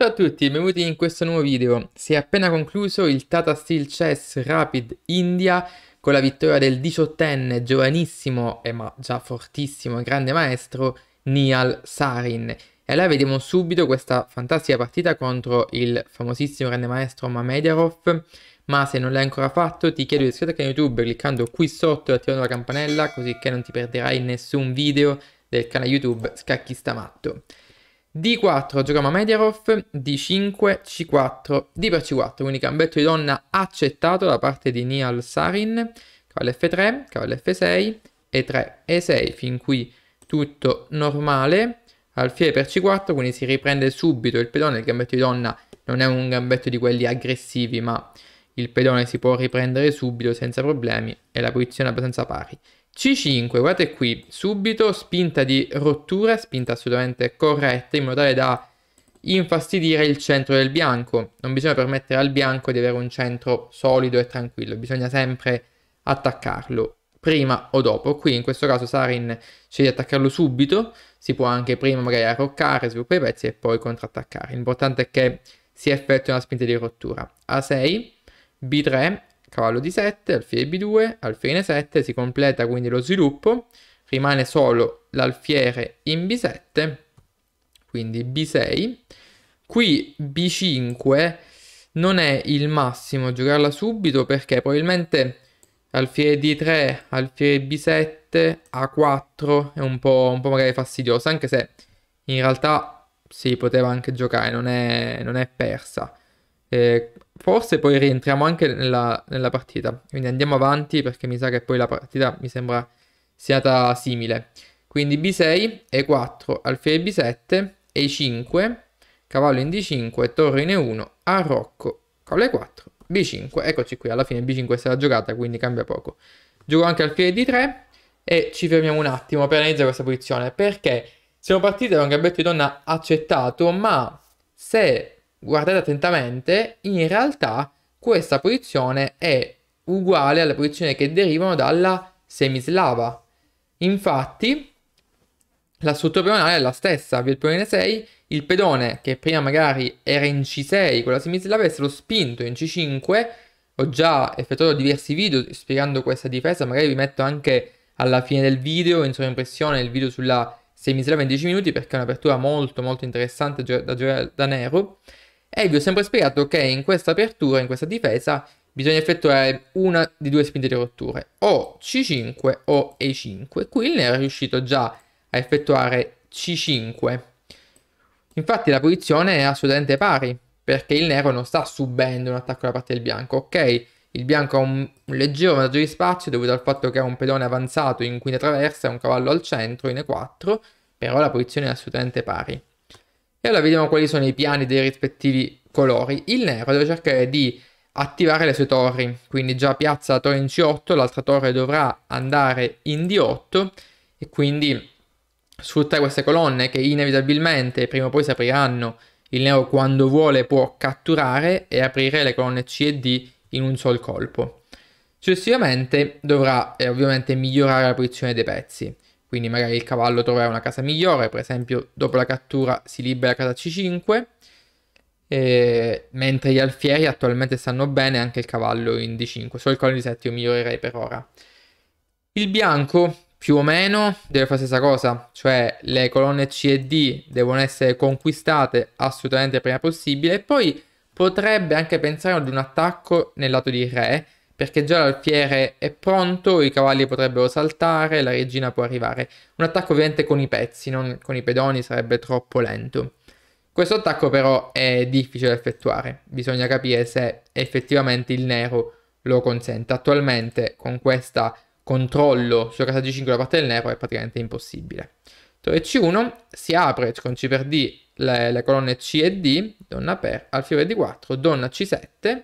Ciao a tutti benvenuti in questo nuovo video. Si è appena concluso il Tata Steel Chess Rapid India con la vittoria del diciottenne, giovanissimo e eh, ma già fortissimo grande maestro Nial Sarin. E allora vediamo subito questa fantastica partita contro il famosissimo grande maestro Mamediarov. Ma se non l'hai ancora fatto ti chiedo di iscriverti a YouTube cliccando qui sotto e attivando la campanella così che non ti perderai nessun video del canale YouTube Scacchista Matto. D4 giochiamo a Mediarov, D5 C4, D per C4, quindi gambetto di donna accettato da parte di Nial Sarin, cavallo F3, cavallo F6, E3, E6, fin qui tutto normale, alfiere per C4, quindi si riprende subito il pedone, il gambetto di donna non è un gambetto di quelli aggressivi, ma il pedone si può riprendere subito senza problemi e la posizione è abbastanza pari. C5, guardate qui, subito spinta di rottura, spinta assolutamente corretta in modo tale da infastidire il centro del bianco. Non bisogna permettere al bianco di avere un centro solido e tranquillo, bisogna sempre attaccarlo prima o dopo. Qui in questo caso Sarin sceglie di attaccarlo subito, si può anche prima magari arroccare, sviluppare i pezzi e poi contrattaccare. L'importante è che si effettui una spinta di rottura. A6, B3 cavallo di 7, alfiere B2, alfiere 7, si completa quindi lo sviluppo, rimane solo l'alfiere in B7, quindi B6. Qui B5 non è il massimo giocarla subito perché probabilmente alfiere D3, alfiere B7, A4 è un po', un po magari fastidiosa, anche se in realtà si poteva anche giocare, non è, non è persa. Eh, forse poi rientriamo anche nella, nella, partita. Quindi andiamo avanti perché mi sa che poi la partita mi sembra sia stata simile. Quindi B6, E4, alfiere B7, E5, cavallo in D5, torre in E1, arrocco con le 4 B5. Eccoci qui, alla fine B5 è stata giocata, quindi cambia poco. Gioco anche alfiere D3 e ci fermiamo un attimo per analizzare questa posizione. Perché siamo partiti da un gambetto di donna accettato, ma se guardate attentamente, in realtà questa posizione è uguale alle posizioni che derivano dalla semislava. Infatti, la struttura pedonale è la stessa, via il pedone 6, il pedone che prima magari era in C6 con la semislava è stato spinto in C5, ho già effettuato diversi video spiegando questa difesa, magari vi metto anche alla fine del video in sovraimpressione il video sulla semislava in 10 minuti perché è un'apertura molto molto interessante da giocare da nero. E eh, vi ho sempre spiegato che in questa apertura, in questa difesa, bisogna effettuare una di due spinte di rotture, o C5 o E5. Qui il nero è riuscito già a effettuare C5. Infatti la posizione è assolutamente pari, perché il nero non sta subendo un attacco da parte del bianco. Ok, il bianco ha un leggero vantaggio di spazio dovuto al fatto che ha un pedone avanzato in quinta traversa e un cavallo al centro in E4, però la posizione è assolutamente pari. E allora vediamo quali sono i piani dei rispettivi colori. Il nero deve cercare di attivare le sue torri, quindi già piazza la torre in C8, l'altra torre dovrà andare in D8 e quindi sfruttare queste colonne che inevitabilmente prima o poi si apriranno. Il nero quando vuole può catturare e aprire le colonne C e D in un sol colpo. Successivamente dovrà eh, ovviamente migliorare la posizione dei pezzi quindi magari il cavallo troverà una casa migliore, per esempio dopo la cattura si libera casa C5, e... mentre gli alfieri attualmente stanno bene anche il cavallo in D5, solo il collo di io migliorerei per ora. Il bianco più o meno deve fare la stessa cosa, cioè le colonne C e D devono essere conquistate assolutamente prima possibile e poi potrebbe anche pensare ad un attacco nel lato di re, perché già l'alfiere è pronto, i cavalli potrebbero saltare, la regina può arrivare. Un attacco ovviamente con i pezzi, non con i pedoni, sarebbe troppo lento. Questo attacco però è difficile da effettuare, bisogna capire se effettivamente il nero lo consente. Attualmente con questo controllo sulla casa G5 da parte del nero è praticamente impossibile. Torre C1 si apre con C per D le, le colonne C e D, donna per, alfiere D4, donna C7,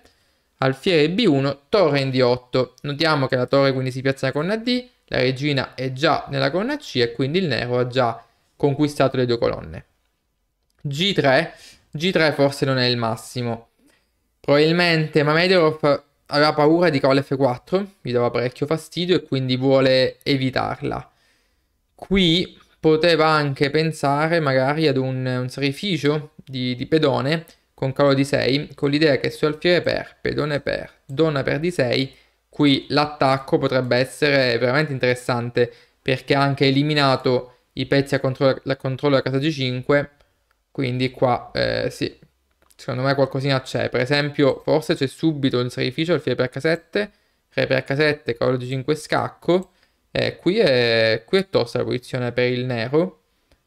alfiere B1, torre in D8. Notiamo che la torre quindi si piazza nella colonna D, la regina è già nella colonna C e quindi il nero ha già conquistato le due colonne. G3, G3 forse non è il massimo. Probabilmente Mamedov aveva paura di cavallo F4, gli dava parecchio fastidio e quindi vuole evitarla. Qui poteva anche pensare magari ad un, un sacrificio di, di pedone con calo di 6, con l'idea che se alfiere per, pedone per, donna per di 6, qui l'attacco potrebbe essere veramente interessante perché ha anche eliminato i pezzi a controllo, a controllo della casa di 5 quindi qua eh, sì, secondo me qualcosina c'è. Per esempio, forse c'è subito un sacrificio alfiere per H7, re per H7, cavallo di 5 scacco. Eh, qui, è, qui è tosta la posizione per il nero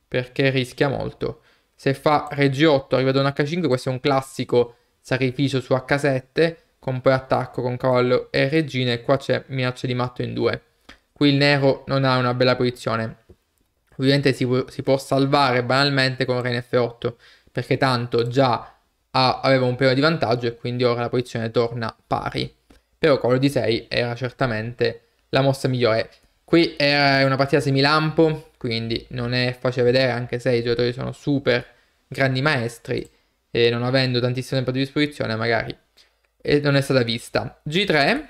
perché rischia molto. Se fa Reg 8 arriva ad un H5, questo è un classico sacrificio su H7, con poi attacco con cavallo e regina, e qua c'è minaccia di matto in 2. Qui il nero non ha una bella posizione. Ovviamente si, può, si può salvare banalmente con re in F8, perché tanto già ha, aveva un periodo di vantaggio e quindi ora la posizione torna pari. Però quello di 6 era certamente la mossa migliore. Qui è una partita semilampo, quindi non è facile vedere, anche se i giocatori sono super grandi maestri e non avendo tantissimo tempo a disposizione magari non è stata vista. G3,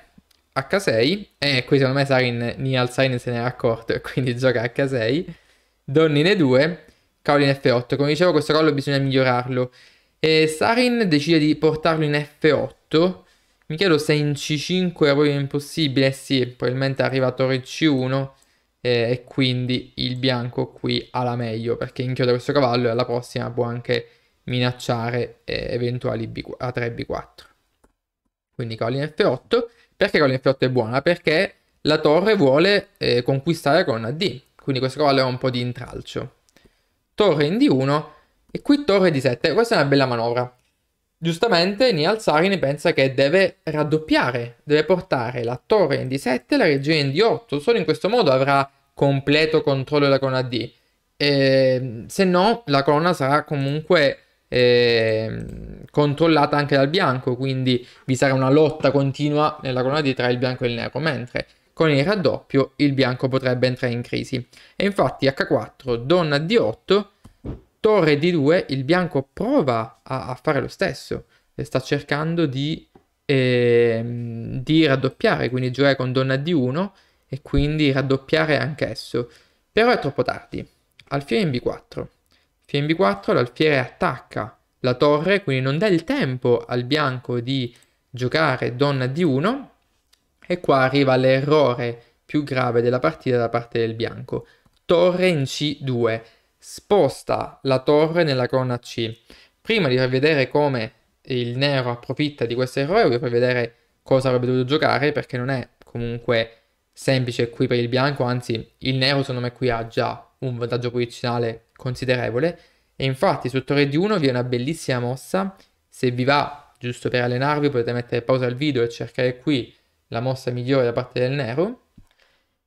H6, e qui secondo me Sarin, Nial Sarin se ne è accorto e quindi gioca H6, Donnine 2, cavolo in F8. Come dicevo questo collo bisogna migliorarlo. E Sarin decide di portarlo in F8 mi chiedo se in C5 era proprio impossibile. Eh sì, probabilmente arriva Torre C1 eh, e quindi il bianco qui ha la meglio perché inchioda questo cavallo e alla prossima può anche minacciare eh, eventuali B4, A3 B4. Quindi cavallo in F8. Perché cavallo in F8 è buona? Perché la torre vuole eh, conquistare con D, quindi questo cavallo è un po' di intralcio. Torre in D1 e qui torre D7, questa è una bella manovra, Giustamente Nial Sarin pensa che deve raddoppiare, deve portare la torre in D7 e la regina in D8, solo in questo modo avrà completo controllo della colonna D. E, ehm, se no, la colonna sarà comunque eh, controllata anche dal bianco, quindi vi sarà una lotta continua nella colonna D tra il bianco e il nero, mentre con il raddoppio il bianco potrebbe entrare in crisi. E infatti H4, donna D8 torre d2 il bianco prova a, a fare lo stesso e sta cercando di, eh, di raddoppiare, quindi giocare con donna d1 e quindi raddoppiare anch'esso. Però è troppo tardi. Alfiere in b4. Alfiere in b4 l'alfiere attacca la torre, quindi non dà il tempo al bianco di giocare donna d1 e qua arriva l'errore più grave della partita da parte del bianco. Torre in c2 sposta la torre nella colonna C. Prima di far vedere come il nero approfitta di questo errore, voglio far vedere cosa avrebbe dovuto giocare perché non è comunque semplice qui per il bianco, anzi il nero secondo me qui ha già un vantaggio posizionale considerevole e infatti su torre di 1 vi è una bellissima mossa, se vi va giusto per allenarvi potete mettere pausa al video e cercare qui la mossa migliore da parte del nero,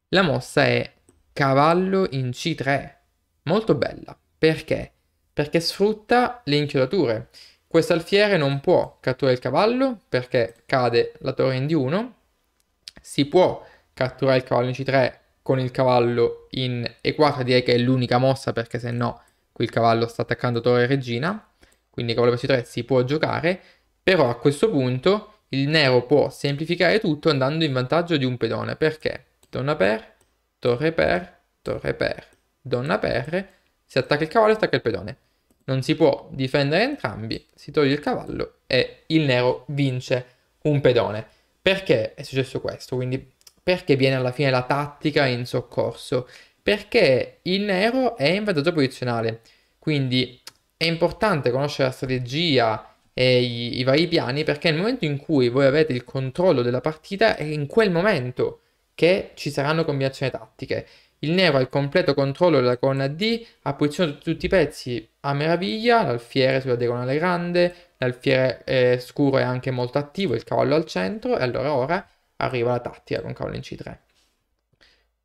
la mossa è cavallo in C3 molto bella. Perché? Perché sfrutta le inchiodature. Questo alfiere non può catturare il cavallo perché cade la torre in D1. Si può catturare il cavallo in C3 con il cavallo in E4, direi che è l'unica mossa perché se no qui il cavallo sta attaccando torre e regina. Quindi il cavallo per C3 si può giocare, però a questo punto il nero può semplificare tutto andando in vantaggio di un pedone. Perché? Donna per, torre per, torre per donna per, si attacca il cavallo e attacca il pedone. Non si può difendere entrambi, si toglie il cavallo e il nero vince un pedone. Perché è successo questo? Quindi perché viene alla fine la tattica in soccorso? Perché il nero è in vantaggio posizionale, quindi è importante conoscere la strategia e i, i, vari piani perché nel momento in cui voi avete il controllo della partita è in quel momento che ci saranno combinazioni tattiche il nero ha il completo controllo della colonna D, ha posizionato tutti i pezzi a meraviglia, l'alfiere sulla diagonale grande, l'alfiere eh, scuro è anche molto attivo, il cavallo al centro e allora ora arriva la tattica con cavallo in C3.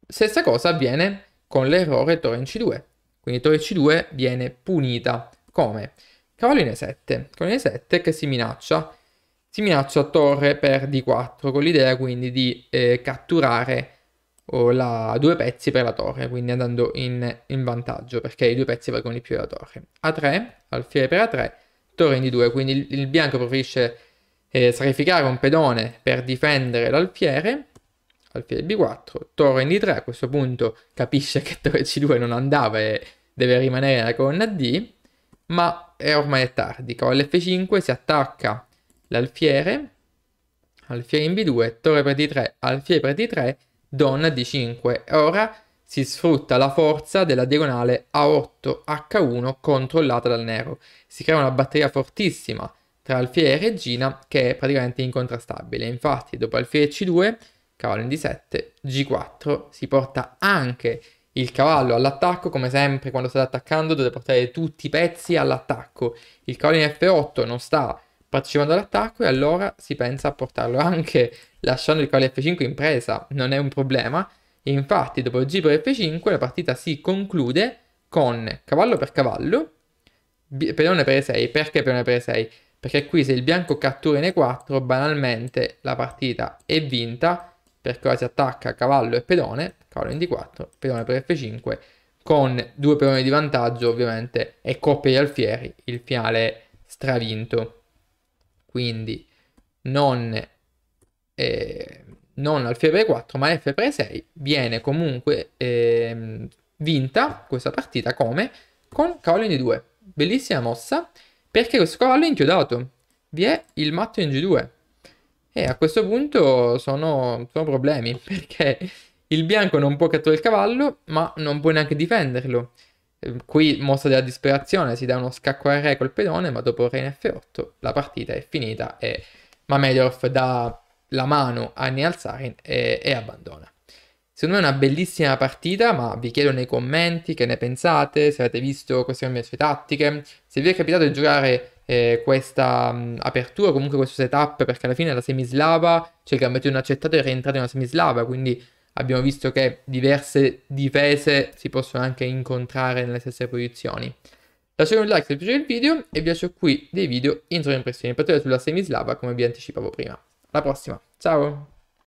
Stessa cosa avviene con l'errore torre in C2, quindi torre C2 viene punita come? Cavallo in E7, con E7 che si minaccia, si minaccia torre per D4 con l'idea quindi di eh, catturare o la, due pezzi per la torre, quindi andando in, in vantaggio perché i due pezzi valgono di più della torre. A3, alfiere per A3, torre in D2, quindi il, il bianco preferisce eh, sacrificare un pedone per difendere l'alfiere, alfiere B4, torre in D3, a questo punto capisce che torre C2 non andava e deve rimanere nella colonna D, ma è ormai è tardi, cavallo F5 si attacca l'alfiere, alfiere in B2, torre per D3, alfiere per D3, donna d 5 e ora si sfrutta la forza della diagonale A8H1 controllata dal nero. Si crea una batteria fortissima tra alfiere e regina che è praticamente incontrastabile. Infatti dopo alfiere C2, cavallo in D7, G4 si porta anche il cavallo all'attacco, come sempre quando state attaccando dovete portare tutti i pezzi all'attacco. Il cavallo in F8 non sta partecipando all'attacco e allora si pensa a portarlo anche lasciando il cavallo F5 in presa, non è un problema. Infatti dopo il G per F5 la partita si conclude con cavallo per cavallo, pedone per E6, perché pedone per E6? Perché qui se il bianco cattura in E4 banalmente la partita è vinta perché ora si attacca cavallo e pedone, cavallo in D4, pedone per F5 con due pedoni di vantaggio ovviamente e coppia di alfieri, il finale stravinto quindi non, eh, non alfa per 4 ma f 6 viene comunque eh, vinta questa partita come con cavallo in d2 bellissima mossa perché questo cavallo è inchiodato vi è il matto in g2 e a questo punto sono, sono problemi perché il bianco non può catturare il cavallo ma non può neanche difenderlo Ehm, qui, mostra della disperazione, si dà uno scacco al re col pedone, ma dopo re in F8 la partita è finita e Mamedov dà la mano a Nealzarin e, e abbandona. Secondo me è una bellissima partita, ma vi chiedo nei commenti che ne pensate, se avete visto queste mie sue tattiche, se vi è capitato di giocare eh, questa mh, apertura, comunque questo setup, perché alla fine la semislava, cioè il gambetto non accettato è rientrato in una semislava, quindi abbiamo visto che diverse difese si possono anche incontrare nelle stesse posizioni. Lasciate un like se vi piace il video e vi lascio qui dei video intro e impressioni per sulla semislava come vi anticipavo prima. Alla prossima, ciao!